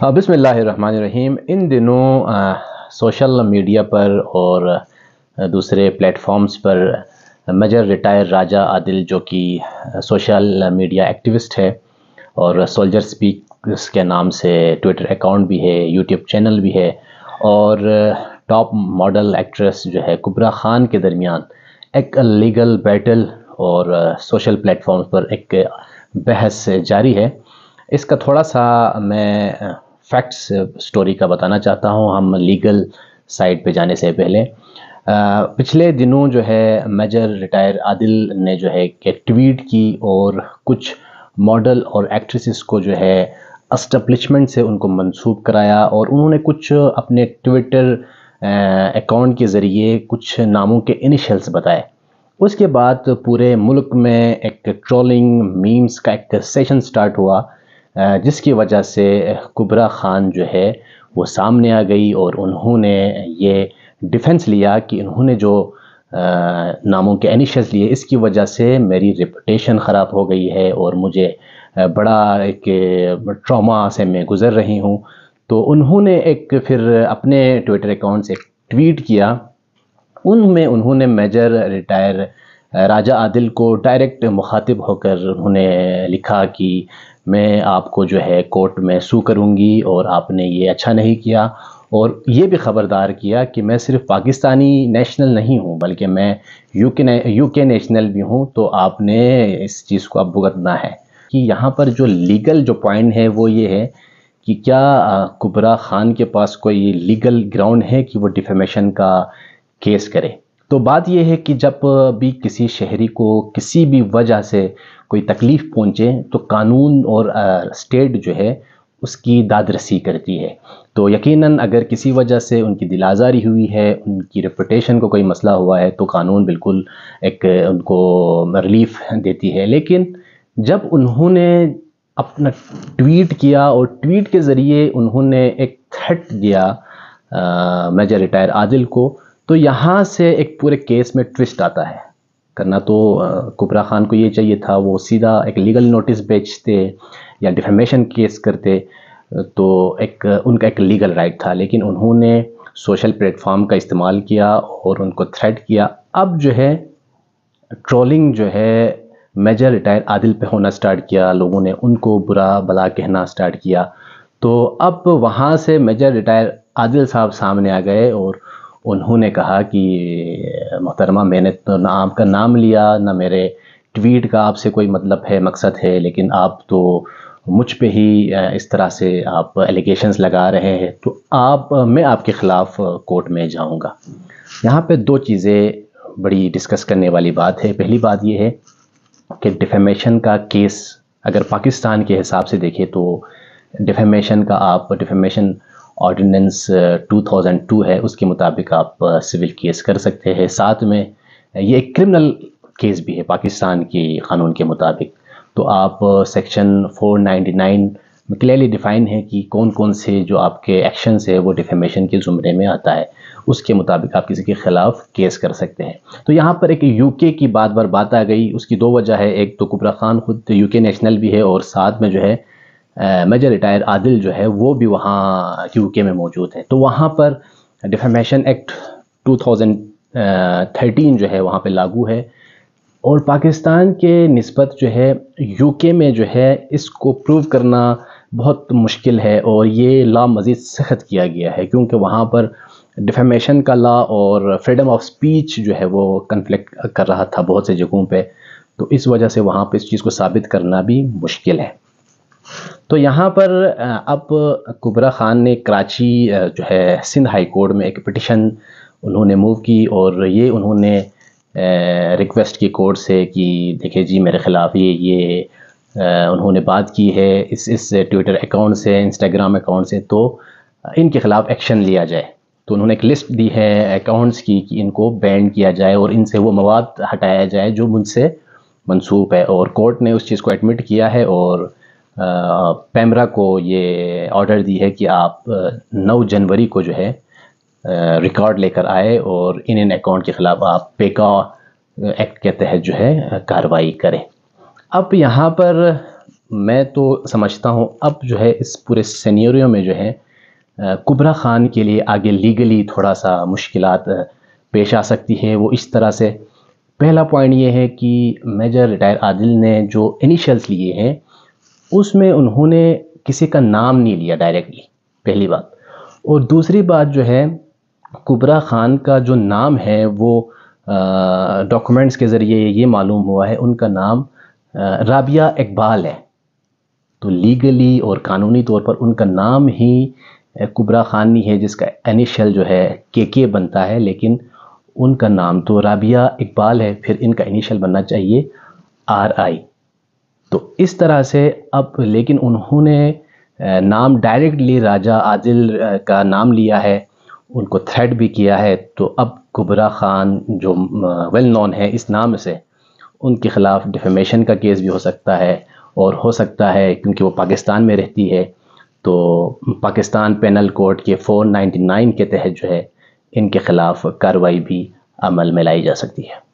हाँ, बिसमीम इन दिनों सोशल मीडिया पर और दूसरे प्लेटफॉर्म्स पर मेजर रिटायर राजा आदिल जो कि सोशल मीडिया एक्टिविस्ट है और सोल्जर स्पीक के नाम से ट्विटर अकाउंट भी है यूट्यूब चैनल भी है और टॉप मॉडल एक्ट्रेस जो है कुबरा खान के दरमियान एक लीगल बैटल और सोशल प्लेटफॉर्म पर एक बहस जारी है इसका थोड़ा सा मैं फैक्ट्स स्टोरी uh, का बताना चाहता हूँ हम लीगल साइड पे जाने से पहले आ, पिछले दिनों जो है मेजर रिटायर आदिल ने जो है एक ट्वीट की और कुछ मॉडल और एक्ट्रेसेस को जो है अस्टब्लिशमेंट से उनको मंसूब कराया और उन्होंने कुछ अपने ट्विटर अकाउंट के ज़रिए कुछ नामों के इनिशियल्स बताए उसके बाद पूरे मुल्क में एक ट्रोलिंग मीम्स का एक सेशन स्टार्ट हुआ जिसकी वजह से कुबरा ख़ान जो है वो सामने आ गई और उन्होंने ये डिफेंस लिया कि उन्होंने जो नामों के एनिशस लिए इसकी वजह से मेरी रिपोटेशन ख़राब हो गई है और मुझे बड़ा एक ट्रॉमा से मैं गुज़र रही हूँ तो उन्होंने एक फिर अपने ट्विटर अकाउंट से एक ट्वीट किया उनमें उन्होंने मेजर रिटायर राजा आदिल को डायरेक्ट मुखातिब होकर उन्होंने लिखा कि मैं आपको जो है कोर्ट में सू करूँगी और आपने ये अच्छा नहीं किया और ये भी ख़बरदार किया कि मैं सिर्फ पाकिस्तानी नेशनल नहीं हूँ बल्कि मैं यूके ने, यूके नेशनल भी हूँ तो आपने इस चीज़ को अब भुगतना है कि यहाँ पर जो लीगल जो पॉइंट है वो ये है कि क्या कुबरा ख़ान के पास कोई लीगल ग्राउंड है कि वो डिफेमेशन का केस करे तो बात यह है कि जब भी किसी शहरी को किसी भी वजह से कोई तकलीफ़ पहुँचे तो कानून और स्टेट जो है उसकी दाद रसी करती है तो यकीनन अगर किसी वजह से उनकी दिलाजारी आज़ारी हुई है उनकी रिपोटेशन को कोई मसला हुआ है तो कानून बिल्कुल एक उनको रिलीफ देती है लेकिन जब उन्होंने अपना ट्वीट किया और ट्वीट के ज़रिए उन्होंने एक थ्रेट दिया मेजर रिटायर आदिल को तो यहाँ से एक पूरे केस में ट्विस्ट आता है करना तो कुबरा खान को ये चाहिए था वो सीधा एक लीगल नोटिस बेचते या डिफेमेशन केस करते तो एक उनका एक लीगल राइट था लेकिन उन्होंने सोशल प्लेटफॉर्म का इस्तेमाल किया और उनको थ्रेट किया अब जो है ट्रोलिंग जो है मेजर रिटायर आदिल पे होना स्टार्ट किया लोगों ने उनको बुरा भला कहना स्टार्ट किया तो अब वहाँ से मेजर रिटायर आदिल साहब सामने आ गए और उन्होंने कहा कि मोहतरमा मैंने तो ना आपका नाम लिया ना मेरे ट्वीट का आपसे कोई मतलब है मकसद है लेकिन आप तो मुझ पे ही इस तरह से आप एलिगेशंस लगा रहे हैं तो आप मैं आपके ख़िलाफ़ कोर्ट में जाऊंगा यहाँ पे दो चीज़ें बड़ी डिस्कस करने वाली बात है पहली बात यह है कि डिफेमेशन का केस अगर पाकिस्तान के हिसाब से देखें तो डिफेमेशन का आप डिफेमेशन ऑर्डिनेंस 2002 uh, है उसके मुताबिक आप सिविल uh, केस कर सकते हैं साथ में uh, ये एक क्रिमिनल केस भी है पाकिस्तान के कानून के मुताबिक तो आप सेक्शन 499 में क्लियरली डिफाइन है कि कौन कौन से जो आपके एक्शंस है वो डिफेमेशन के ज़ुमरे में आता है उसके मुताबिक आप किसी के ख़िलाफ़ केस कर सकते हैं तो यहाँ पर एक यूके की बात बार बात आ गई उसकी दो वजह है एक तो कुबरा खान खुद यूके नेशनल भी है और साथ में जो है मेजर रिटायर आदिल जो है वो भी वहाँ यूके में मौजूद हैं तो वहाँ पर डिफेमेशन एक्ट 2013 जो है वहाँ पे लागू है और पाकिस्तान के नस्बत जो है यूके में जो है इसको प्रूव करना बहुत मुश्किल है और ये ला मज़ीद सख्त किया गया है क्योंकि वहाँ पर डिफेमेशन का ला और फ्रीडम ऑफ स्पीच जो है वो कन्फ्लिक्ट कर रहा था बहुत से जगहों पे तो इस वजह से वहाँ पे इस चीज़ को साबित करना भी मुश्किल है तो यहाँ पर अब कुबरा ख़ान ने कराची जो है सिंध हाई कोर्ट में एक पिटिशन उन्होंने मूव की और ये उन्होंने रिक्वेस्ट की कोर्ट से कि देखिए जी मेरे ख़िलाफ़ ये ये उन्होंने बात की है इस इस ट्विटर अकाउंट से इंस्टाग्राम अकाउंट से तो इनके ख़िलाफ़ एक्शन लिया जाए तो उन्होंने एक लिस्ट दी है अकाउंट्स की कि इनको बैन किया जाए और इनसे वो मवाद हटाया जाए जो मुझसे मनसूब है और कोर्ट ने उस चीज़ को एडमिट किया है और पैमरा को ये ऑर्डर दी है कि आप 9 जनवरी को जो है रिकॉर्ड लेकर आए और इन इन अकाउंट के ख़िलाफ़ आप पेका एक्ट e के तहत जो है कार्रवाई करें अब यहाँ पर मैं तो समझता हूँ अब जो है इस पूरे सीनियरियो में जो है कुबरा ख़ान के लिए आगे लीगली थोड़ा सा मुश्किल पेश आ सकती है वो इस तरह से पहला पॉइंट ये है कि मेजर रिटायर आदिल ने जो इनिशियल्स लिए हैं उसमें उन्होंने किसी का नाम नहीं लिया डायरेक्टली पहली बात और दूसरी बात जो है कुबरा ख़ान का जो नाम है वो डॉक्यूमेंट्स के ज़रिए ये मालूम हुआ है उनका नाम राबिया इकबाल है तो लीगली और कानूनी तौर पर उनका नाम ही कुबरा खान नहीं है जिसका इनिशियल जो है के के बनता है लेकिन उनका नाम तो राबिया इकबाल है फिर इनका इनिशियल बनना चाहिए आर आई तो इस तरह से अब लेकिन उन्होंने नाम डायरेक्टली राजा आदिल का नाम लिया है उनको थ्रेड भी किया है तो अब कुबरा खान जो वेल नॉन है इस नाम से उनके ख़िलाफ़ डिफेमेशन का केस भी हो सकता है और हो सकता है क्योंकि वो पाकिस्तान में रहती है तो पाकिस्तान पेनल कोर्ट के 499 के तहत जो है इनके ख़िलाफ़ कार्रवाई भी अमल में लाई जा सकती है